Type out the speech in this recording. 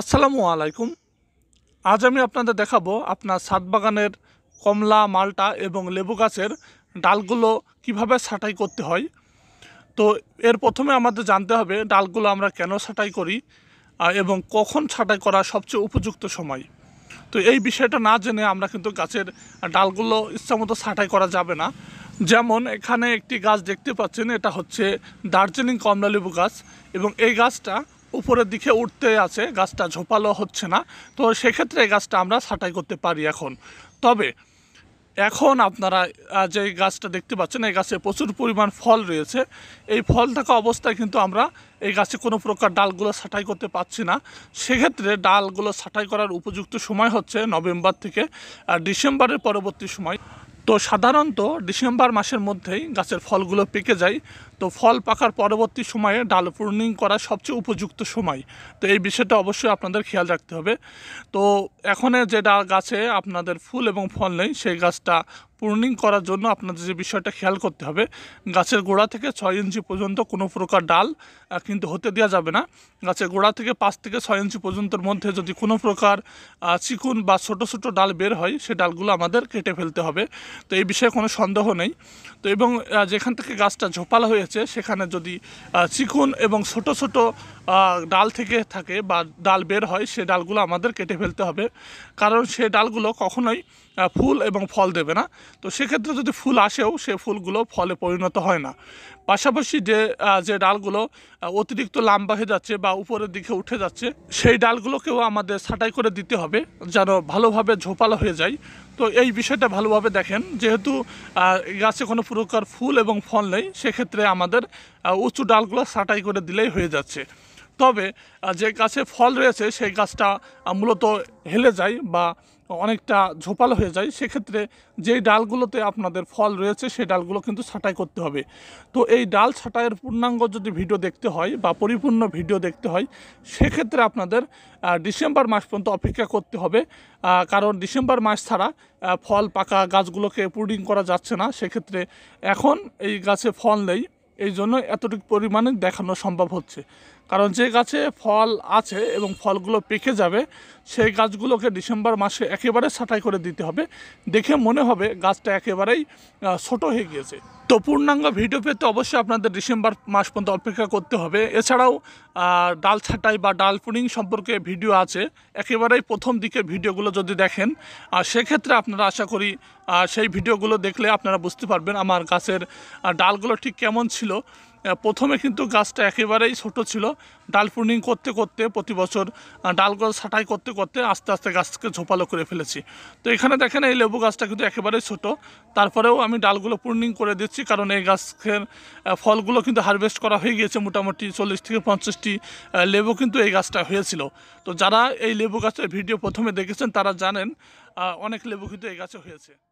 আসসালামু আলাইকুম আজ আমি আপনাদের দেখাবো আপনার ছাদ বাগানের কমলা মালটা এবং লেবু গাছের ডালগুলো কিভাবে ছাঁটাই করতে হয় তো এর প্রথমে আমাদের জানতে হবে ডালগুলো আমরা কেন ছাঁটাই করি এবং কখন ছাঁটাই করা সবচেয়ে উপযুক্ত সময় তো এই বিষয়টা না জেনে আমরা কিন্তু গাছের ডালগুলো ইচ্ছামতো ছাঁটাই করা যাবে না যেমন এখানে একটি গাছ দেখতে পাচ্ছেন এটা হচ্ছে দার্জিলিং কমলালেবু গাছ এবং এই গাছটা উপরের দিকে উঠতে আছে গাছটা ঝোপালো হচ্ছে না তো সেক্ষেত্রে গাছটা আমরা ছাঁটাই করতে পারি এখন তবে এখন আপনারা যে গাছটা দেখতে পাচ্ছেন এই গাছে প্রচুর পরিমাণ ফল রয়েছে এই ফল থাকা অবস্থায় কিন্তু আমরা এই গাছে কোনো প্রকার ডালগুলো ছাঁটাই করতে পারছি না সেক্ষেত্রে ডালগুলো ছাঁটাই করার উপযুক্ত সময় হচ্ছে নভেম্বর থেকে ডিসেম্বরের পরবর্তী সময় তো সাধারণত ডিসেম্বর মাসের মধ্যেই গাছের ফলগুলো পেকে যায় তো ফল পাকার পরবর্তী সময়ে ডাল প্রুনিং করা সবচেয়ে উপযুক্ত সময় তো এই বিষয়টা অবশ্যই আপনাদের খেয়াল রাখতে হবে তো এখনে যে ডাল গাছে আপনাদের ফুল এবং ফল নেই সেই গাছটা পূর্ণিং করার জন্য আপনাদের যে বিষয়টা খেয়াল করতে হবে গাছের গোড়া থেকে ছয় ইঞ্চি পর্যন্ত কোনো প্রকার ডাল কিন্তু হতে দেওয়া যাবে না গাছের গোড়া থেকে পাঁচ থেকে ছয় ইঞ্চি পর্যন্তর মধ্যে যদি কোনো প্রকার চিকুন বা ছোট ছোট ডাল বের হয় সে ডালগুলো আমাদের কেটে ফেলতে হবে তো এই বিষয়ে কোনো সন্দেহ নেই তো এবং যেখান থেকে গাছটা ঝোপালা হয়ে হয়েছে সেখানে যদি চিকুন এবং ছোট ছোট ডাল থেকে থাকে বা ডাল বের হয় সে ডালগুলো আমাদের কেটে ফেলতে হবে কারণ সে ডালগুলো কখনোই ফুল এবং ফল দেবে না তো সেক্ষেত্রে যদি ফুল আসেও সে ফুলগুলো ফলে পরিণত হয় না পাশাপাশি যে যে ডালগুলো অতিরিক্ত লাম্বা হয়ে যাচ্ছে বা উপরের দিকে উঠে যাচ্ছে সেই ডালগুলোকেও আমাদের ছাঁটাই করে দিতে হবে যেন ভালোভাবে ঝোপালো হয়ে যায় তো এই বিষয়টা ভালোভাবে দেখেন যেহেতু গাছে কোনো প্রকার ফুল এবং ফল নেই সেক্ষেত্রে আমাদের উঁচু ডালগুলো ছাটাই করে দিলেই হয়ে যাচ্ছে তবে যে গাছে ফল রয়েছে সেই গাছটা মূলত হেলে যায় বা অনেকটা ঝোপাল হয়ে যায় সেক্ষেত্রে যেই ডালগুলোতে আপনাদের ফল রয়েছে সেই ডালগুলো কিন্তু ছাঁটাই করতে হবে তো এই ডাল ছাঁটাইয়ের পূর্ণাঙ্গ যদি ভিডিও দেখতে হয় বা পরিপূর্ণ ভিডিও দেখতে হয় সেক্ষেত্রে আপনাদের ডিসেম্বর মাস পর্যন্ত অপেক্ষা করতে হবে কারণ ডিসেম্বর মাস ছাড়া ফল পাকা গাছগুলোকে পুডিং করা যাচ্ছে না সেক্ষেত্রে এখন এই গাছে ফল নেই এই জন্য এতটুকু পরিমাণে দেখানো সম্ভব হচ্ছে কারণ যে গাছে ফল আছে এবং ফলগুলো পেকে যাবে সেই গাছগুলোকে ডিসেম্বর মাসে একেবারে ছাঁটাই করে দিতে হবে দেখে মনে হবে গাছটা একেবারেই ছোট হয়ে গিয়েছে তো পূর্ণাঙ্গ ভিডিও পেতে অবশ্যই আপনাদের ডিসেম্বর মাস পর্যন্ত অপেক্ষা করতে হবে এছাড়াও ডাল ছাঁটাই বা ডাল পুনিং সম্পর্কে ভিডিও আছে একেবারেই প্রথম দিকে ভিডিওগুলো যদি দেখেন সেক্ষেত্রে আপনারা আশা করি সেই ভিডিওগুলো দেখলে আপনারা বুঝতে পারবেন আমার গাছের ডালগুলো ঠিক কেমন ছিল প্রথমে কিন্তু গাছটা একেবারেই ছোট ছিল ডাল প্রুনিং করতে করতে প্রতি বছর ডালগল ছাটাই করতে করতে আস্তে আস্তে গাছকে ঝোপালো করে ফেলেছি তো এখানে দেখেন এই লেবু গাছটা কিন্তু একেবারেই ছোট তারপরেও আমি ডালগুলো প্রুনিং করে দিচ্ছি কারণ এই গাছের ফলগুলো কিন্তু হারভেস্ট করা হয়ে গিয়েছে মোটামুটি চল্লিশ থেকে পঞ্চাশটি লেবু কিন্তু এই গাছটা হয়েছিল তো যারা এই লেবু গাছের ভিডিও প্রথমে দেখেছেন তারা জানেন অনেক লেবু কিন্তু এই গাছে হয়েছে